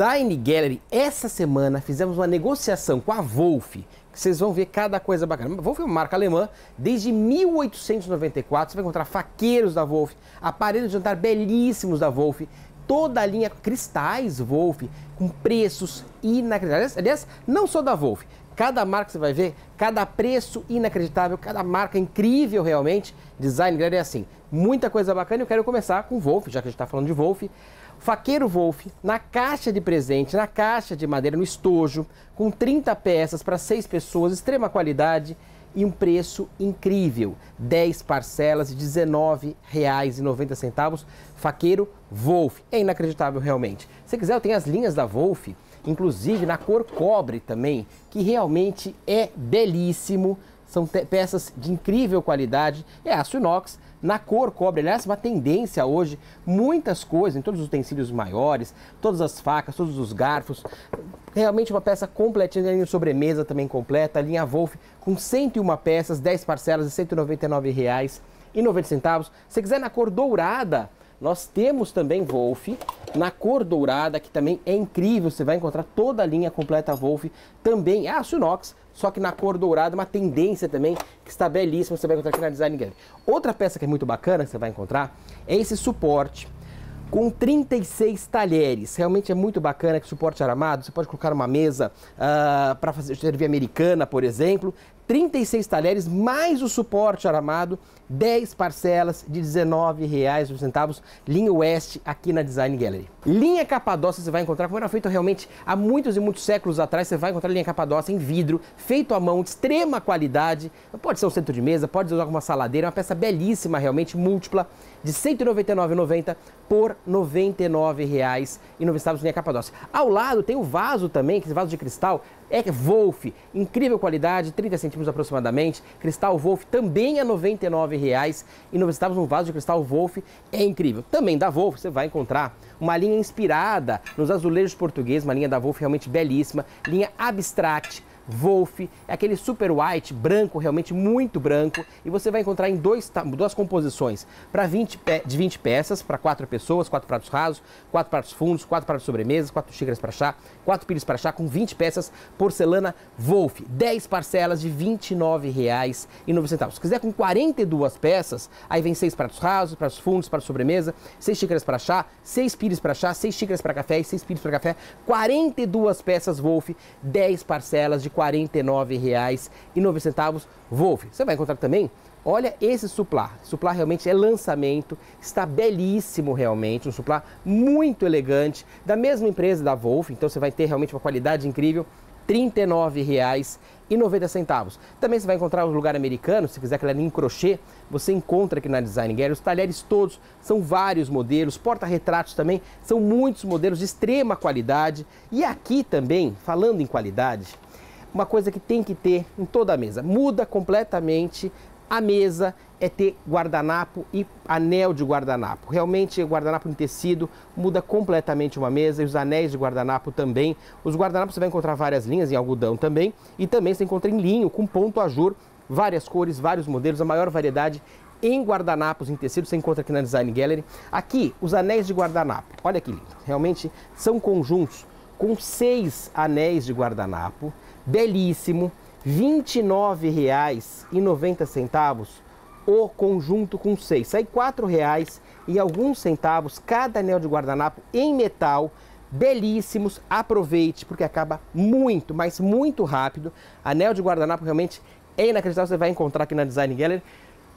Design Gallery, essa semana fizemos uma negociação com a Wolf, vocês vão ver cada coisa bacana. Wolf é uma marca alemã, desde 1894, você vai encontrar faqueiros da Wolf, aparelhos de jantar belíssimos da Wolf, toda a linha cristais Wolf, com preços inacreditáveis. Aliás, não só da Wolf, cada marca você vai ver, cada preço inacreditável, cada marca incrível realmente. Design Gallery é assim, muita coisa bacana. Eu quero começar com Wolf, já que a gente está falando de Wolf. Faqueiro Wolf, na caixa de presente, na caixa de madeira, no estojo, com 30 peças para 6 pessoas, extrema qualidade e um preço incrível. 10 parcelas de R$ 19,90. Faqueiro Wolf. É inacreditável realmente. Se quiser, eu tenho as linhas da Wolf, inclusive na cor cobre também, que realmente é belíssimo. São peças de incrível qualidade, é aço inox, na cor cobre. Aliás, uma tendência hoje, muitas coisas, em todos os utensílios maiores, todas as facas, todos os garfos. Realmente uma peça completinha, a linha sobremesa também completa, a linha Wolf com 101 peças, 10 parcelas de R$ 199,90. Se quiser na cor dourada, nós temos também Wolf na cor dourada, que também é incrível. Você vai encontrar toda a linha completa Wolf. Também é aço inox, só que na cor dourada, uma tendência também que está belíssima. Você vai encontrar aqui na Design Gallery. Outra peça que é muito bacana que você vai encontrar é esse suporte com 36 talheres. Realmente é muito bacana que suporte armado Você pode colocar uma mesa uh, ah, para fazer servir americana, por exemplo. 36 talheres mais o suporte aramado, 10 parcelas de R$19,00, linha Oeste, aqui na Design Gallery. Linha Capadócia você vai encontrar, como era feito realmente há muitos e muitos séculos atrás, você vai encontrar linha Capadócia em vidro, feito à mão, de extrema qualidade. Pode ser um centro de mesa, pode usar uma saladeira, é uma peça belíssima realmente, múltipla, de R$199,90 por R$99,90 linha Capadócia. Ao lado tem o vaso também, que é vaso de cristal, é Wolf, incrível qualidade, 30 centímetros aproximadamente. Cristal Wolf também a R$ estávamos Um vaso de cristal Wolf é incrível. Também da Wolf você vai encontrar uma linha inspirada nos azulejos portugueses, uma linha da Wolf realmente belíssima, linha abstract Wolf, é aquele super white, branco, realmente muito branco, e você vai encontrar em dois, duas composições, para 20 de 20 peças, para quatro pessoas, quatro pratos rasos, quatro pratos fundos, quatro pratos sobremesas, quatro xícaras para chá, quatro pires para chá com 20 peças porcelana Wolf, 10 parcelas de R$ 29,09. Se quiser com 42 peças, aí vem seis pratos rasos, pratos fundos, pratos sobremesa, seis xícaras para chá, seis pires para chá, seis xícaras para café e seis pires para café, 42 peças Wolf, 10 parcelas de R$ 49,09. Wolf, você vai encontrar também Olha esse suplá. Suplar realmente é lançamento, está belíssimo realmente, um suplá muito elegante, da mesma empresa da Wolf, então você vai ter realmente uma qualidade incrível. R$ 39,90. Também você vai encontrar o lugar americano, se quiser aquela em crochê, você encontra aqui na Design Gear. Os talheres todos são vários modelos, porta-retratos também, são muitos modelos de extrema qualidade. E aqui também, falando em qualidade, uma coisa que tem que ter em toda a mesa. Muda completamente a mesa é ter guardanapo e anel de guardanapo. Realmente, guardanapo em tecido muda completamente uma mesa e os anéis de guardanapo também. Os guardanapos você vai encontrar várias linhas em algodão também e também você encontra em linho com ponto ajur, várias cores, vários modelos, a maior variedade em guardanapos em tecido, você encontra aqui na Design Gallery. Aqui, os anéis de guardanapo. Olha que lindo. Realmente são conjuntos com seis anéis de guardanapo belíssimo, R$ 29,90 o conjunto com seis. Sai R$ 4,00 e alguns centavos cada anel de guardanapo em metal, belíssimos. Aproveite porque acaba muito, mas muito rápido. Anel de guardanapo realmente é inacreditável, você vai encontrar aqui na Design Gallery.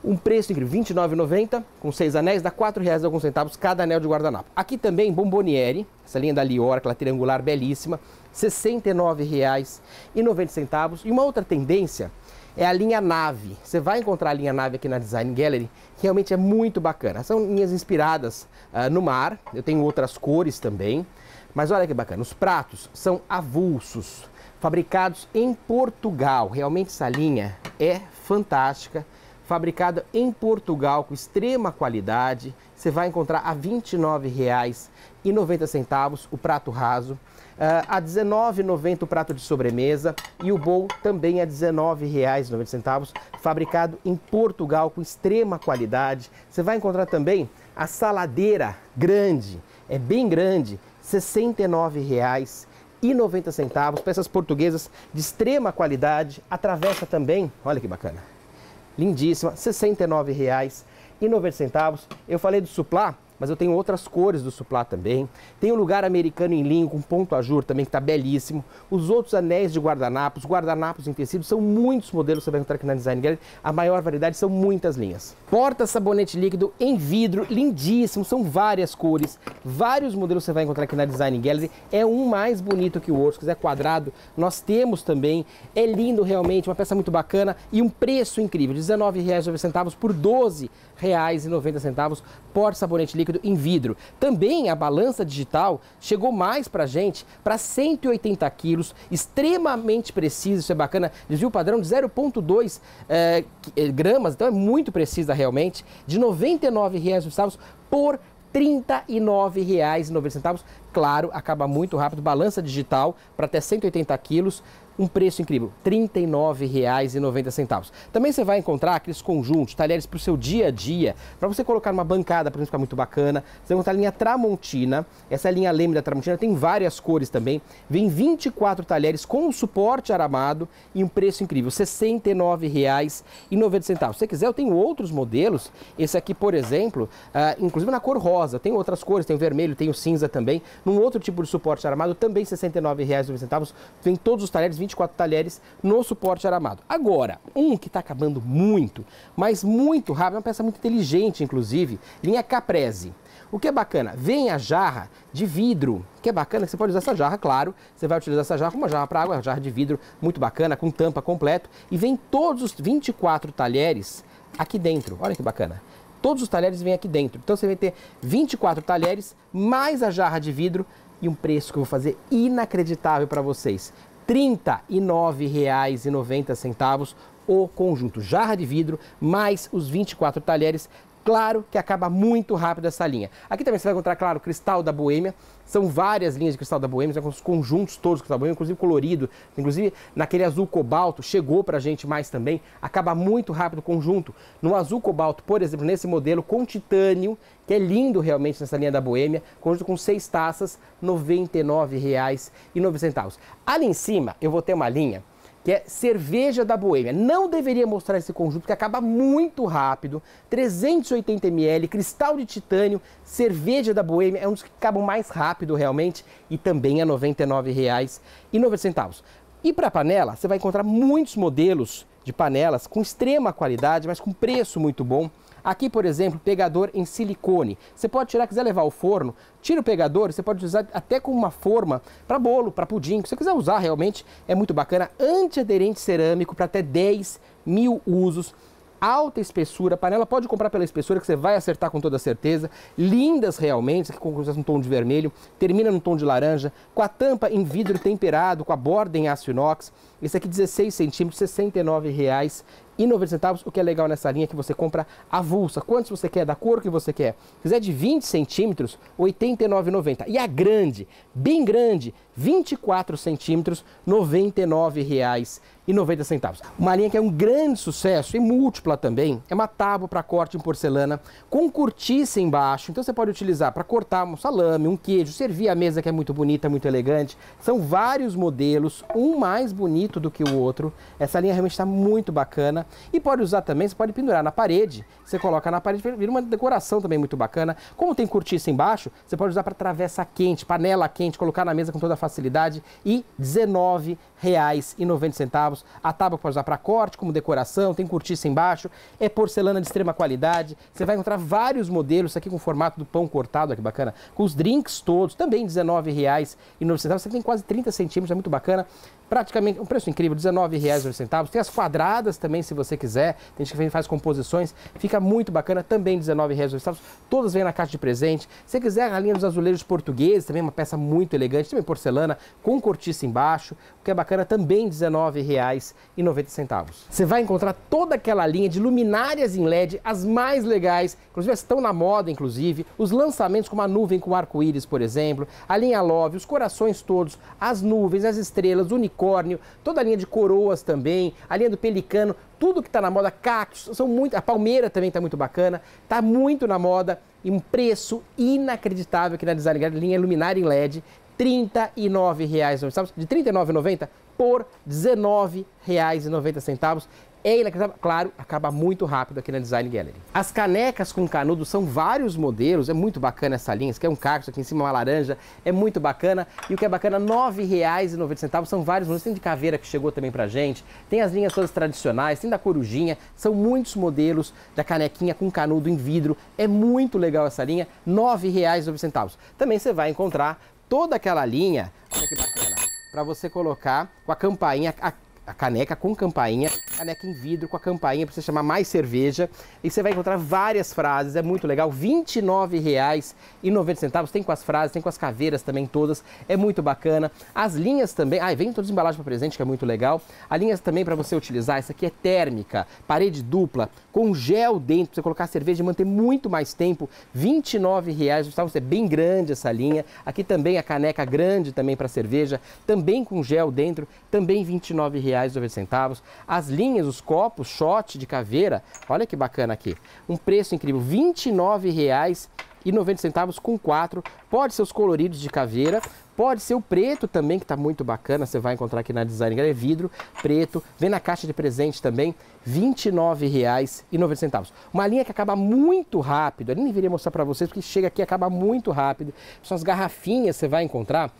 Um preço incrível, R$ 29,90, com seis anéis, dá R$ 4,00 alguns centavos cada anel de guardanapo. Aqui também, Bomboniere, essa linha da Lior, aquela triangular belíssima, R$ 69,90. E uma outra tendência é a linha nave. Você vai encontrar a linha nave aqui na Design Gallery, que realmente é muito bacana. São linhas inspiradas uh, no mar, eu tenho outras cores também. Mas olha que bacana, os pratos são avulsos, fabricados em Portugal. Realmente essa linha é fantástica, fabricada em Portugal com extrema qualidade. Você vai encontrar a R$ 29,90 o prato raso ah, a R$19,90 o prato de sobremesa e o bowl também é a R$19,90, fabricado em Portugal com extrema qualidade. Você vai encontrar também a saladeira grande, é bem grande, R$69,90. e 90 centavos, peças portuguesas de extrema qualidade, atravessa também, olha que bacana, lindíssima, R$ 69,90. Eu falei do suplá, mas eu tenho outras cores do suplá também. Tem o lugar americano em linho com ponto ajur também, que está belíssimo. Os outros anéis de guardanapos, guardanapos em tecido, são muitos modelos que você vai encontrar aqui na Design Gallery. A maior variedade são muitas linhas. Porta sabonete líquido em vidro, lindíssimo, são várias cores, vários modelos que você vai encontrar aqui na Design Gallery. É um mais bonito que o outro, se quiser quadrado, nós temos também. É lindo realmente, uma peça muito bacana e um preço incrível, R$19,90 por R$12,90 por sabonete líquido líquido em vidro. Também a balança digital chegou mais para a gente, para 180 quilos, extremamente preciso, isso é bacana. Desvio padrão de 0,2 é, eh, eh, gramas, então é muito precisa realmente, de R$ 99,00 por R$ 39,90. Claro, acaba muito rápido. Balança digital para até 180 quilos, um preço incrível, R$ 39,90. Também você vai encontrar aqueles conjuntos, talheres para o seu dia a dia, para você colocar numa bancada, para ficar muito bacana. Você vai encontrar a linha Tramontina, essa é a linha Leme da Tramontina, tem várias cores também. Vem 24 talheres com suporte aramado e um preço incrível, R$ 69,90. Se você quiser, eu tenho outros modelos, esse aqui, por exemplo, uh, inclusive na cor rosa, tem outras cores, tem o vermelho, tem o cinza também, num outro tipo de suporte aramado, também R$ 69,90. Vem todos os talheres, 24 talheres no suporte aramado. Agora, um que está acabando muito, mas muito rápido, é uma peça muito inteligente, inclusive, linha Caprese. O que é bacana? Vem a jarra de vidro, que é bacana, você pode usar essa jarra, claro. Você vai utilizar essa jarra como uma jarra para água, uma jarra de vidro, muito bacana, com tampa completo. E vem todos os 24 talheres aqui dentro. Olha que bacana. Todos os talheres vêm aqui dentro. Então você vai ter 24 talheres, mais a jarra de vidro e um preço que eu vou fazer inacreditável para vocês. R$ 39,90 o conjunto. Jarra de vidro mais os 24 talheres Claro que acaba muito rápido essa linha. Aqui também você vai encontrar, claro, cristal da Boêmia. São várias linhas de cristal da Boêmia, com os conjuntos todos de cristal da Boêmia, inclusive colorido, inclusive naquele azul cobalto, chegou pra gente mais também. Acaba muito rápido o conjunto. No azul cobalto, por exemplo, nesse modelo com titânio, que é lindo realmente nessa linha da Boêmia, conjunto com seis taças, R$ 99,09. Ali em cima eu vou ter uma linha que é Cerveja da Boêmia. Não deveria mostrar esse conjunto, que acaba muito rápido. 380 ml, cristal de titânio, Cerveja da Boêmia é um dos que acabam mais rápido realmente e também é R$ 99,09. E para panela, você vai encontrar muitos modelos de panelas com extrema qualidade, mas com preço muito bom. Aqui, por exemplo, pegador em silicone. Você pode tirar, quiser levar ao forno, tira o pegador, você pode usar até com uma forma para bolo, para pudim, que você quiser usar realmente, é muito bacana. Antiaderente cerâmico para até 10 mil usos alta espessura, panela pode comprar pela espessura que você vai acertar com toda certeza, lindas realmente, que com um tom de vermelho, termina num tom de laranja, com a tampa em vidro temperado, com a borda em aço inox, esse aqui 16 centímetros, R$ 69,00 e nove centavos. O que é legal nessa linha é que você compra avulsa. Quantos você quer, da cor que você quer. Se quiser de 20 centímetros, R$ 89,90. E a grande, bem grande, 24 centímetros, R$ 99,00. 1,90. Uma linha que é um grande sucesso e múltipla também, é uma tábua para corte em porcelana com cortiça embaixo. Então você pode utilizar para cortar um salame, um queijo, servir a mesa que é muito bonita, muito elegante. São vários modelos, um mais bonito do que o outro. Essa linha realmente está muito bacana e pode usar também, você pode pendurar na parede. Você coloca na parede, vira uma decoração também muito bacana. Como tem cortiça embaixo, você pode usar para travessa quente, panela quente, colocar na mesa com toda facilidade e R$ 19,90 a tábua pode usar para corte, como decoração, tem cortiça embaixo, é porcelana de extrema qualidade. Você vai encontrar vários modelos aqui com o formato do pão cortado, que bacana. Com os drinks todos, também R$19,90. Você tem quase 30 centímetros, é muito bacana. Praticamente um preço incrível, R$19,09. Tem as quadradas também, se você quiser. Tem gente que faz composições, fica muito bacana, também R$19,09. Todas vêm na caixa de presente. Se você quiser a linha dos azulejos portugueses, também uma peça muito elegante, também porcelana, com cortiça embaixo. O que é bacana, também R$19,00 centavos. Você vai encontrar toda aquela linha de luminárias em LED, as mais legais, inclusive estão na moda, inclusive, os lançamentos como a nuvem com arco-íris, por exemplo, a linha Love, os corações todos, as nuvens, as estrelas, o unicórnio, toda a linha de coroas também, a linha do pelicano, tudo que está na moda, cactos, são muito, a palmeira também está muito bacana, está muito na moda e um preço inacreditável aqui na Design Gallery, linha luminária em LED, R$ 39,90, de R$ 39,90 por R$ 19,90. É inacreditável. Claro, acaba muito rápido aqui na Design Gallery. As canecas com canudo são vários modelos. É muito bacana essa linha. Isso aqui é um cacto, aqui em cima é uma laranja. É muito bacana. E o que é bacana, R$ 9,90. São vários modelos. Tem de caveira que chegou também pra gente. Tem as linhas todas tradicionais. Tem da corujinha. São muitos modelos da canequinha com canudo em vidro. É muito legal essa linha. R$ 9,90. Também você vai encontrar toda aquela linha. Olha que bacana para você colocar com a campainha. A a caneca com campainha, caneca em vidro com a campainha para você chamar mais cerveja. E você vai encontrar várias frases, é muito legal. R$ 29,90. Tem com as frases, tem com as caveiras também todas. É muito bacana. As linhas também. Ah, vem todas as embalagens para presente, que é muito legal. as linhas também para você utilizar, essa aqui é térmica, parede dupla, com gel dentro, pra você colocar a cerveja e manter muito mais tempo. R$ 29,00, Gustavo, é bem grande essa linha. Aqui também a caneca grande também para cerveja, também com gel dentro, também R$ 29,00 centavos As linhas, os copos, shot de caveira, olha que bacana aqui. Um preço incrível, R$ 29,90 com quatro Pode ser os coloridos de caveira, pode ser o preto também, que está muito bacana. Você vai encontrar aqui na Design é vidro, preto. Vem na caixa de presente também, R$ 29,90. Uma linha que acaba muito rápido. Eu nem deveria mostrar para vocês, porque chega aqui e acaba muito rápido. São as garrafinhas, você vai encontrar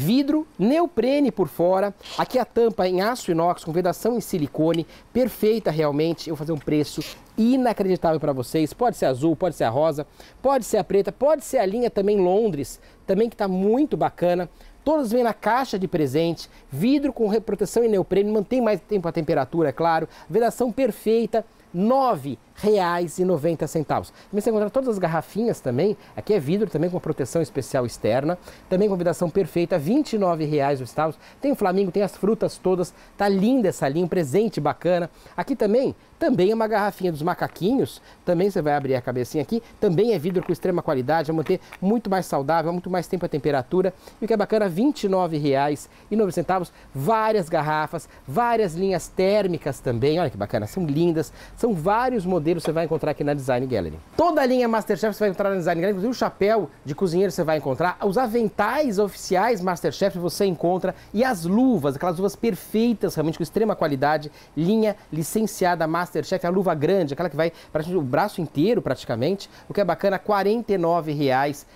vidro, neoprene por fora, aqui a tampa em aço inox com vedação em silicone, perfeita realmente, eu vou fazer um preço inacreditável para vocês, pode ser azul, pode ser a rosa, pode ser a preta, pode ser a linha também Londres, também que está muito bacana, todos vêm na caixa de presente, vidro com proteção em neoprene, mantém mais tempo a temperatura, é claro, vedação perfeita, 9 R$ 2,90. você encontra todas as garrafinhas também. Aqui é vidro também com proteção especial externa. Também convidação perfeita, R$ 29,00 os tavos. Tem o Flamengo, tem as frutas todas. Tá linda essa linha, um presente bacana. Aqui também, também é uma garrafinha dos macaquinhos. Também você vai abrir a cabecinha aqui. Também é vidro com extrema qualidade, vai manter muito mais saudável, muito mais tempo a temperatura. E o que é bacana, R$ 29,09. Várias garrafas, várias linhas térmicas também. Olha que bacana, são lindas. São vários modelos você vai encontrar aqui na Design Gallery. Toda a linha Masterchef você vai encontrar na Design Gallery, inclusive o chapéu de cozinheiro você vai encontrar, os aventais oficiais Masterchef você encontra e as luvas, aquelas luvas perfeitas, realmente com extrema qualidade, linha licenciada Masterchef, a luva grande, aquela que vai praticamente o braço inteiro praticamente, o que é bacana, R$ 49,09.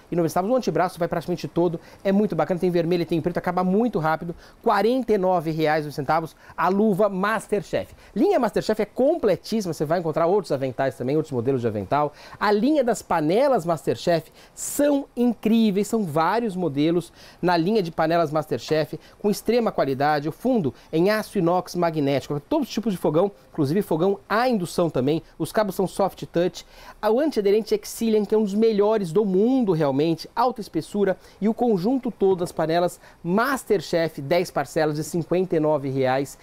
O antebraço vai praticamente todo, é muito bacana, tem vermelho e tem preto, acaba muito rápido, R$ 49,09 a luva Masterchef. Linha Masterchef é completíssima, você vai encontrar outros aventais aventais também, outros modelos de avental. A linha das panelas Masterchef são incríveis, são vários modelos na linha de panelas Masterchef com extrema qualidade. O fundo em aço inox magnético, todos os tipos de fogão, inclusive fogão a indução também. Os cabos são soft touch. O antiaderente Exilian, que é um dos melhores do mundo realmente, alta espessura e o conjunto todo das panelas Masterchef, 10 parcelas de R$ 59,09.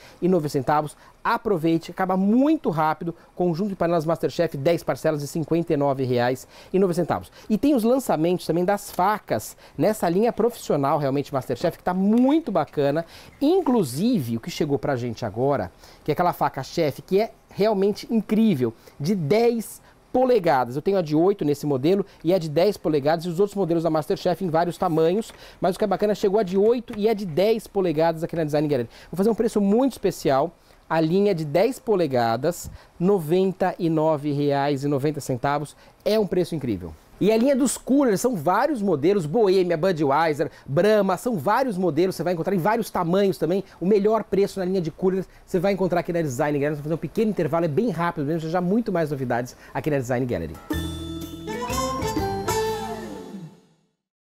Aproveite, acaba muito rápido. Conjunto de panelas Masterchef 10 parcelas de R$ 59,09. E tem os lançamentos também das facas nessa linha profissional realmente Masterchef, que está muito bacana. Inclusive, o que chegou para a gente agora, que é aquela faca chefe, que é realmente incrível, de 10 polegadas. Eu tenho a de 8 nesse modelo e a de 10 polegadas e os outros modelos da Masterchef em vários tamanhos, mas o que é bacana, chegou a de 8 e a de 10 polegadas aqui na Design Gallery. Vou fazer um preço muito especial a linha de 10 polegadas, R$ 99,90. É um preço incrível. E a linha dos coolers, são vários modelos, Boêmia, Budweiser, Brahma, são vários modelos, você vai encontrar em vários tamanhos também. O melhor preço na linha de coolers você vai encontrar aqui na Design Gallery. Nós vamos fazer um pequeno intervalo, é bem rápido mesmo, já muito mais novidades aqui na Design Gallery.